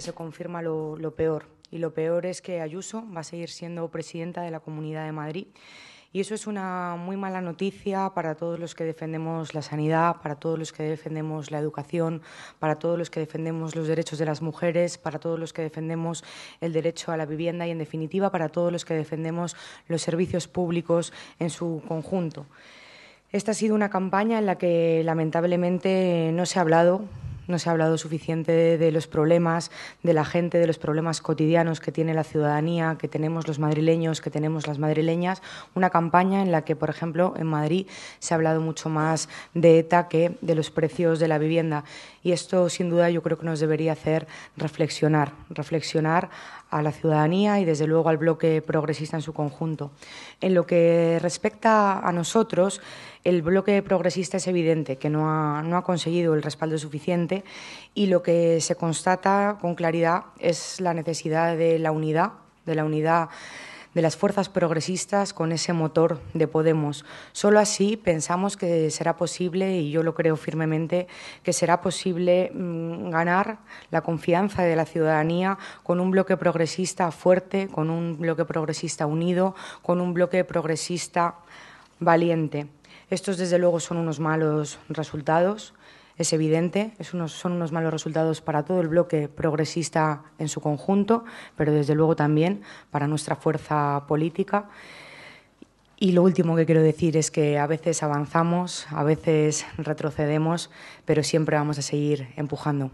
se confirma lo peor. Y lo peor es que Ayuso va a seguir siendo presidenta de la Comunidad de Madrid. Y eso es una muy mala noticia para todos los que defendemos la sanidad, para todos los que defendemos la educación, para todos los que defendemos los derechos de las mujeres, para todos los que defendemos el derecho a la vivienda y, en definitiva, para todos los que defendemos los servicios públicos en su conjunto. Esta ha sido una campaña en la que lamentablemente no se ha hablado no se ha hablado suficiente de, los problemas de la gente, de los problemas cotidianos que tiene la ciudadanía, que tenemos los madrileños, que tenemos las madrileñas. Una campaña en la que, por ejemplo, en Madrid se ha hablado mucho más de ETA que de los precios de la vivienda. Y esto, sin duda, yo creo que nos debería hacer reflexionar, reflexionar a la ciudadanía y, desde luego, al bloque progresista en su conjunto. En lo que respecta a nosotros, el bloque progresista es evidente que no ha, conseguido el respaldo suficiente y lo que se constata con claridad es la necesidad de la unidad, de la unidad de las fuerzas progresistas con ese motor de Podemos. Solo así pensamos que será posible, y yo lo creo firmemente, que será posible mm, ganar la confianza de la ciudadanía con un bloque progresista fuerte, con un bloque progresista unido, con un bloque progresista valiente. Estos, desde luego, son unos malos resultados, es evidente, son unos malos resultados para todo el bloque progresista en su conjunto, pero desde luego también para nuestra fuerza política. Y lo último que quiero decir es que a veces avanzamos, a veces retrocedemos, pero siempre vamos a seguir empujando.